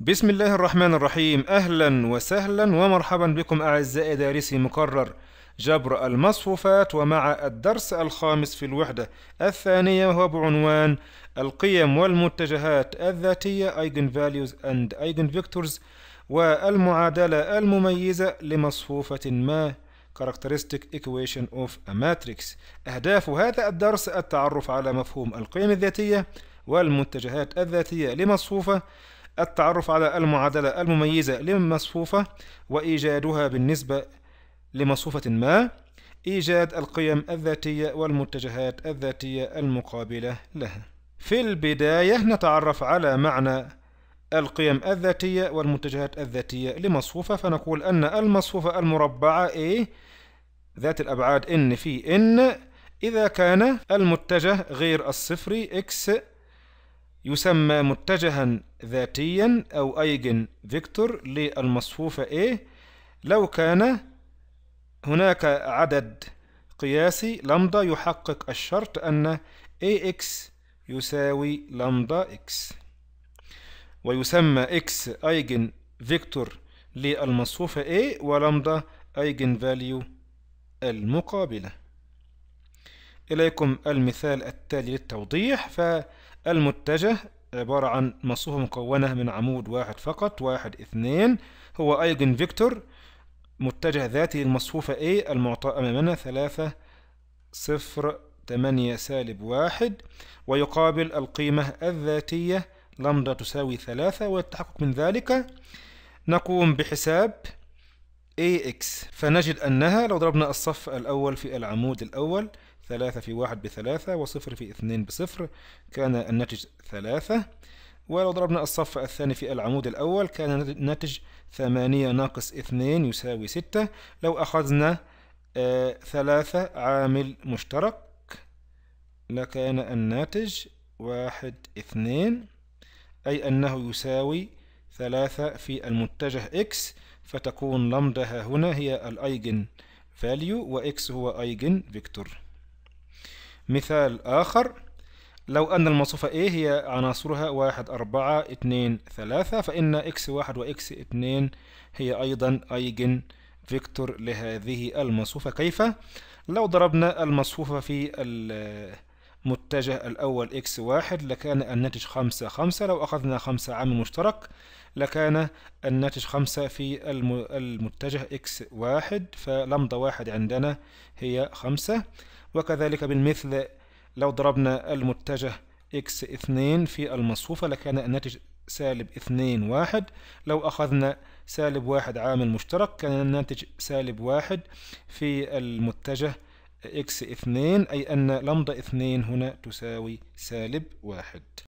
بسم الله الرحمن الرحيم أهلا وسهلا ومرحبا بكم أعزائي دارسي مكرر جبر المصفوفات ومع الدرس الخامس في الوحدة الثانية وهو بعنوان القيم والمتجهات الذاتية Eigen Values and Eigen Vectors والمعادلة المميزة لمصفوفة ما Characteristic Equation of a Matrix أهداف هذا الدرس التعرف على مفهوم القيم الذاتية والمتجهات الذاتية لمصفوفة التعرف على المعادلة المميزة للمصفوفة وإيجادها بالنسبة لمصفوفة ما إيجاد القيم الذاتية والمتجهات الذاتية المقابلة لها في البداية نتعرف على معنى القيم الذاتية والمتجهات الذاتية لمصفوفة فنقول أن المصفوفة المربعة A ذات الأبعاد n في n إذا كان المتجه غير الصفري x يسمى متجها ذاتيا أو أيجن فيكتور للمصفوفة A لو كان هناك عدد قياسي لمدا يحقق الشرط أن AX يساوي لمدا X ويسمى X أيجن فيكتور للمصفوفة A ولمدا أيجن فاليو المقابلة إليكم المثال التالي للتوضيح فالمتجه عبارة عن مصفوفة مكونة من عمود واحد فقط واحد اثنين هو أيجن فيكتور متجه ذاتي للمصفوفة A المعطاء أمامنا ثلاثة صفر تمانية سالب واحد ويقابل القيمة الذاتية لمدة تساوي ثلاثة والتحقق من ذلك نقوم بحساب AX فنجد أنها لو ضربنا الصف الأول في العمود الأول ثلاثة في واحد بثلاثة وصفر في اثنين بصفر كان الناتج ثلاثة ولو ضربنا الصف الثاني في العمود الأول كان الناتج ثمانية ناقص اثنين يساوي ستة لو أخذنا آه ثلاثة عامل مشترك لكان الناتج واحد اثنين أي أنه يساوي ثلاثة في المتجه x فتكون لمدها هنا هي الأيجن فاليو وإكس هو أيجن فيكتور مثال آخر لو أن الموصوفة A هي عناصرها واحد أربعة 2, ثلاثة فإن x واحد و x اتنين هي أيضا أيجن فيكتور لهذه الموصوفة كيف؟ لو ضربنا المصفوفة في متجه الأول إكس واحد لكان الناتج خمسة خمسة لو أخذنا خمسة عامل مشترك لكان الناتج خمسة في المتجه إكس واحد فلمضة واحد عندنا هي خمسة وكذلك بالمثل لو ضربنا المتجه إكس اثنين في المصفوفة لكان الناتج سالب اثنين واحد لو أخذنا سالب واحد عامل مشترك كان الناتج سالب واحد في المتجه x 2 أي أن لمضة 2 هنا تساوي سالب 1